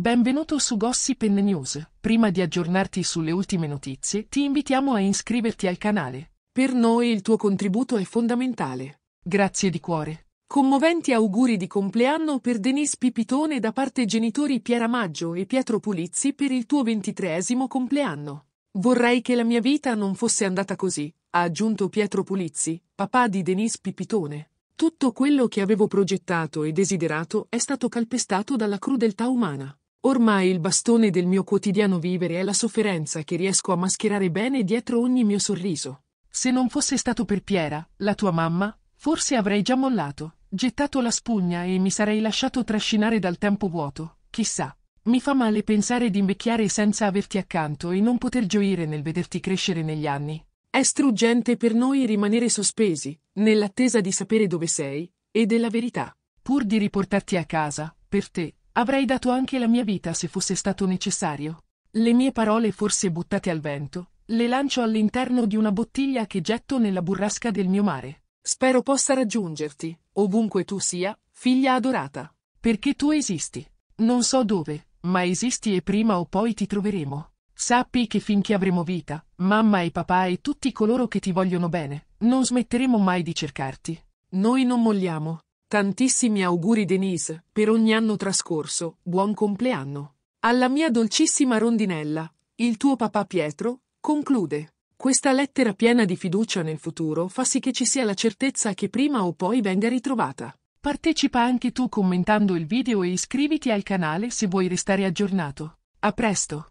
Benvenuto su Gossip News. Prima di aggiornarti sulle ultime notizie, ti invitiamo a iscriverti al canale. Per noi il tuo contributo è fondamentale. Grazie di cuore. Commoventi auguri di compleanno per Denise Pipitone da parte genitori Piera Maggio e Pietro Pulizzi per il tuo ventitreesimo compleanno. Vorrei che la mia vita non fosse andata così, ha aggiunto Pietro Pulizzi, papà di Denise Pipitone. Tutto quello che avevo progettato e desiderato è stato calpestato dalla crudeltà umana. Ormai il bastone del mio quotidiano vivere è la sofferenza che riesco a mascherare bene dietro ogni mio sorriso. Se non fosse stato per Piera, la tua mamma, forse avrei già mollato, gettato la spugna e mi sarei lasciato trascinare dal tempo vuoto, chissà. Mi fa male pensare di invecchiare senza averti accanto e non poter gioire nel vederti crescere negli anni. È struggente per noi rimanere sospesi, nell'attesa di sapere dove sei, e della verità. Pur di riportarti a casa, per te, Avrei dato anche la mia vita se fosse stato necessario. Le mie parole forse buttate al vento, le lancio all'interno di una bottiglia che getto nella burrasca del mio mare. Spero possa raggiungerti, ovunque tu sia, figlia adorata. Perché tu esisti. Non so dove, ma esisti e prima o poi ti troveremo. Sappi che finché avremo vita, mamma e papà e tutti coloro che ti vogliono bene, non smetteremo mai di cercarti. Noi non molliamo, Tantissimi auguri Denise, per ogni anno trascorso, buon compleanno. Alla mia dolcissima rondinella, il tuo papà Pietro, conclude. Questa lettera piena di fiducia nel futuro fa sì che ci sia la certezza che prima o poi venga ritrovata. Partecipa anche tu commentando il video e iscriviti al canale se vuoi restare aggiornato. A presto!